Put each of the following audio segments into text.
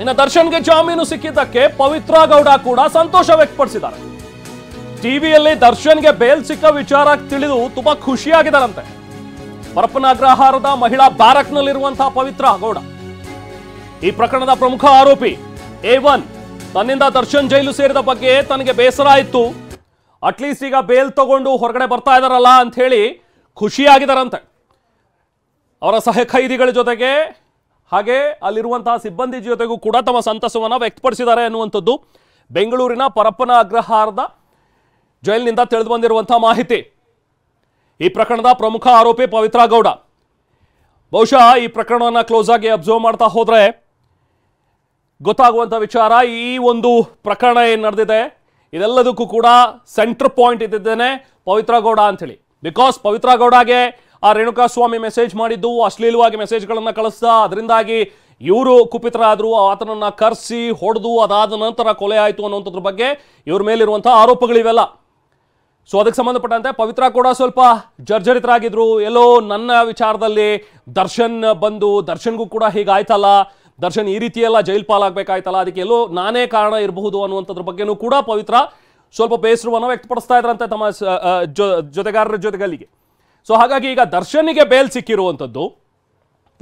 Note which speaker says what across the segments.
Speaker 1: ಇನ್ನು ದರ್ಶನ್ಗೆ ಜಾಮೀನು ಸಿಕ್ಕಿದ್ದಕ್ಕೆ ಪವಿತ್ರ ಗೌಡ ಕೂಡ ಸಂತೋಷ ವ್ಯಕ್ತಪಡಿಸಿದ್ದಾರೆ ಟಿವಿಯಲ್ಲಿ ದರ್ಶನ್ಗೆ ಬೇಲ್ ಸಿಕ್ಕ ವಿಚಾರ ತಿಳಿದು ತುಂಬಾ ಖುಷಿಯಾಗಿದ್ದಾರಂತೆ ಪರಪ್ಪನ ಅಗ್ರಹಾರದ ಮಹಿಳಾ ಬ್ಯಾರಕ್ನಲ್ಲಿರುವಂತಹ ಪವಿತ್ರ ಗೌಡ ಈ ಪ್ರಕರಣದ ಪ್ರಮುಖ ಆರೋಪಿ ಎ ಒನ್ ತನ್ನಿಂದ ದರ್ಶನ್ ಜೈಲು ಸೇರಿದ ಬಗ್ಗೆ ತನಗೆ ಬೇಸರ ಆಯಿತು ಅಟ್ಲೀಸ್ಟ್ ಈಗ ಬೇಲ್ ತಗೊಂಡು ಹೊರಗಡೆ ಬರ್ತಾ ಇದಾರಲ್ಲ ಅಂತ ಹೇಳಿ ಖುಷಿಯಾಗಿದ್ದಾರಂತೆ ಅವರ ಸಹ ಖೈದಿಗಳ ಜೊತೆಗೆ ಹಾಗೆ ಅಲ್ಲಿರುವಂತಹ ಸಿಬ್ಬಂದಿ ಜೊತೆಗೂ ಕೂಡ ತಮ್ಮ ಸಂತಸವನ್ನು ವ್ಯಕ್ತಪಡಿಸಿದ್ದಾರೆ ಅನ್ನುವಂಥದ್ದು ಬೆಂಗಳೂರಿನ ಪರಪ್ಪನ ಅಗ್ರಹಾರದ ಜೈಲಿನಿಂದ ತಿಳಿದು ಬಂದಿರುವಂತಹ ಮಾಹಿತಿ ಈ ಪ್ರಕರಣದ ಪ್ರಮುಖ ಆರೋಪಿ ಪವಿತ್ರ ಗೌಡ ಬಹುಶಃ ಈ ಪ್ರಕರಣವನ್ನು ಕ್ಲೋಸ್ ಆಗಿ ಅಬ್ಸರ್ವ್ ಮಾಡ್ತಾ ಹೋದರೆ ಗೊತ್ತಾಗುವಂಥ ವಿಚಾರ ಈ ಒಂದು ಪ್ರಕರಣ ಏನು ನಡೆದಿದೆ ಇದೆಲ್ಲದಕ್ಕೂ ಕೂಡ ಸೆಂಟರ್ ಪಾಯಿಂಟ್ ಇದ್ದಿದ್ದೇನೆ ಪವಿತ್ರ ಗೌಡ ಅಂಥೇಳಿ ಬಿಕಾಸ್ ಪವಿತ್ರ ಗೌಡಗೆ ಆ ರೇಣುಕಾಸ್ವಾಮಿ ಮೆಸೇಜ್ ಮಾಡಿದ್ದು ಅಶ್ಲೀಲವಾಗಿ ಮೆಸೇಜ್ಗಳನ್ನು ಕಳಿಸ್ತಾ ಅದರಿಂದಾಗಿ ಇವರು ಕುಪಿತರಾದರು ಆತನನ್ನು ಕರೆಸಿ ಹೊಡೆದು ಅದಾದ ನಂತರ ಕೊಲೆ ಆಯಿತು ಅನ್ನುವಂಥದ್ರ ಬಗ್ಗೆ ಇವ್ರ ಮೇಲಿರುವಂಥ ಆರೋಪಗಳಿವೆಲ್ಲ ಸೊ ಅದಕ್ಕೆ ಸಂಬಂಧಪಟ್ಟಂತೆ ಪವಿತ್ರ ಕೂಡ ಸ್ವಲ್ಪ ಜರ್ಜರಿತರಾಗಿದ್ರು ಎಲ್ಲೋ ನನ್ನ ವಿಚಾರದಲ್ಲಿ ದರ್ಶನ್ ಬಂದು ದರ್ಶನ್ಗೂ ಕೂಡ ಹೀಗಾಯ್ತಲ್ಲ ದರ್ಶನ್ ಈ ರೀತಿಯೆಲ್ಲ ಜೈಲ್ ಪಾಲಾಗಬೇಕಾಯ್ತಲ್ಲ ಅದಕ್ಕೆ ಎಲ್ಲೋ ನಾನೇ ಕಾರಣ ಇರಬಹುದು ಅನ್ನುವಂಥದ್ರ ಬಗ್ಗೆನೂ ಕೂಡ ಪವಿತ್ರ ಸ್ವಲ್ಪ ಬೇಸರವನ್ನು ವ್ಯಕ್ತಪಡಿಸ್ತಾ ಇದ್ರಂತೆ ತಮ್ಮ ಜೊತೆಗಾರರ ಜೊತೆಗಲ್ಲಿಗೆ ಸೊ ಹಾಗಾಗಿ ಈಗ ದರ್ಶನಿಗೆ ಬೇಲ್ ಸಿಕ್ಕಿರುವಂಥದ್ದು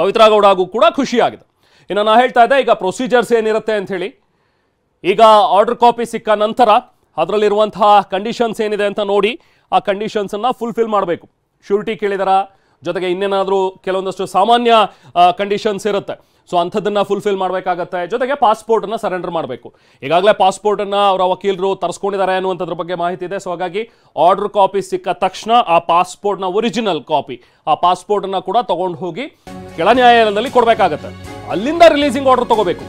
Speaker 1: ಪವಿತ್ರ ಹಾಗೂ ಕೂಡ ಖುಷಿಯಾಗಿದೆ ಇನ್ನು ನಾನು ಹೇಳ್ತಾ ಇದ್ದೆ ಈಗ ಪ್ರೊಸೀಜರ್ಸ್ ಏನಿರುತ್ತೆ ಅಂಥೇಳಿ ಈಗ ಆರ್ಡರ್ ಕಾಪಿ ಸಿಕ್ಕ ನಂತರ ಅದರಲ್ಲಿರುವಂತಹ ಕಂಡೀಷನ್ಸ್ ಏನಿದೆ ಅಂತ ನೋಡಿ ಆ ಕಂಡೀಷನ್ಸನ್ನು ಫುಲ್ಫಿಲ್ ಮಾಡಬೇಕು ಶ್ಯೂರಿಟಿ ಕೇಳಿದಾರ ಜೊತೆಗೆ ಇನ್ನೇನಾದರೂ ಕೆಲವೊಂದಷ್ಟು ಸಾಮಾನ್ಯ ಕಂಡೀಷನ್ಸ್ ಇರುತ್ತೆ ಸೊ ಅಂಥದ್ದನ್ನು ಫುಲ್ಫಿಲ್ ಮಾಡಬೇಕಾಗತ್ತೆ ಜೊತೆಗೆ ಪಾಸ್ಪೋರ್ಟನ್ನು ಸರೆಂಡರ್ ಮಾಡಬೇಕು ಈಗಾಗಲೇ ಪಾಸ್ಪೋರ್ಟನ್ನು ಅವರ ವಕೀಲರು ತರಿಸ್ಕೊಂಡಿದ್ದಾರೆ ಅನ್ನುವಂಥದ್ರ ಬಗ್ಗೆ ಮಾಹಿತಿ ಇದೆ ಸೊ ಹಾಗಾಗಿ ಆರ್ಡರ್ ಕಾಪಿ ಸಿಕ್ಕ ತಕ್ಷಣ ಆ ಪಾಸ್ಪೋರ್ಟ್ನ ಒರಿಜಿನಲ್ ಕಾಪಿ ಆ ಪಾಸ್ಪೋರ್ಟನ್ನು ಕೂಡ ತೊಗೊಂಡು ಹೋಗಿ ಕೆಳ ನ್ಯಾಯಾಲಯದಲ್ಲಿ ಕೊಡಬೇಕಾಗತ್ತೆ ಅಲ್ಲಿಂದ ರಿಲೀಸಿಂಗ್ ಆರ್ಡರ್ ತಗೋಬೇಕು